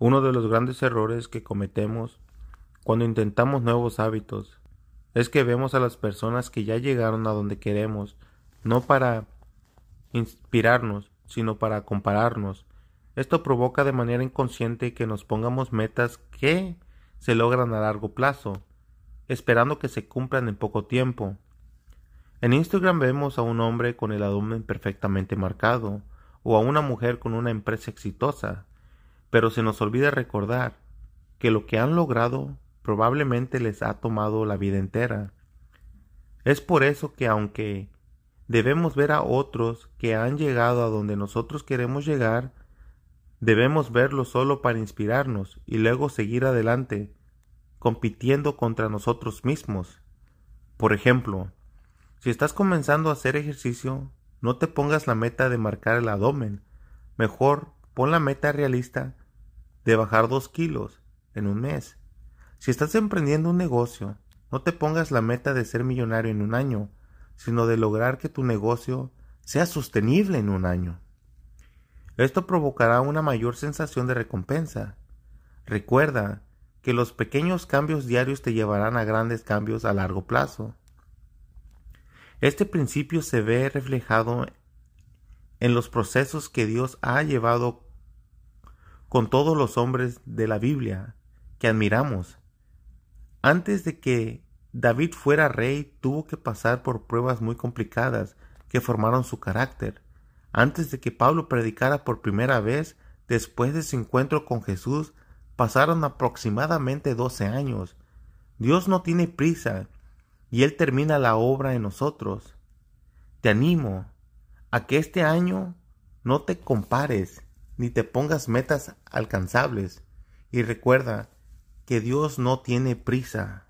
Uno de los grandes errores que cometemos cuando intentamos nuevos hábitos es que vemos a las personas que ya llegaron a donde queremos, no para inspirarnos, sino para compararnos. Esto provoca de manera inconsciente que nos pongamos metas que se logran a largo plazo, esperando que se cumplan en poco tiempo. En Instagram vemos a un hombre con el abdomen perfectamente marcado, o a una mujer con una empresa exitosa, pero se nos olvida recordar que lo que han logrado probablemente les ha tomado la vida entera. Es por eso que aunque debemos ver a otros que han llegado a donde nosotros queremos llegar, debemos verlo solo para inspirarnos y luego seguir adelante, compitiendo contra nosotros mismos. Por ejemplo, si estás comenzando a hacer ejercicio, no te pongas la meta de marcar el abdomen, mejor pon la meta realista de bajar dos kilos en un mes. Si estás emprendiendo un negocio, no te pongas la meta de ser millonario en un año, sino de lograr que tu negocio sea sostenible en un año. Esto provocará una mayor sensación de recompensa. Recuerda que los pequeños cambios diarios te llevarán a grandes cambios a largo plazo. Este principio se ve reflejado en los procesos que Dios ha llevado con todos los hombres de la Biblia que admiramos. Antes de que David fuera rey, tuvo que pasar por pruebas muy complicadas que formaron su carácter. Antes de que Pablo predicara por primera vez, después de su encuentro con Jesús, pasaron aproximadamente doce años. Dios no tiene prisa, y Él termina la obra en nosotros. Te animo a que este año no te compares ni te pongas metas alcanzables. Y recuerda que Dios no tiene prisa.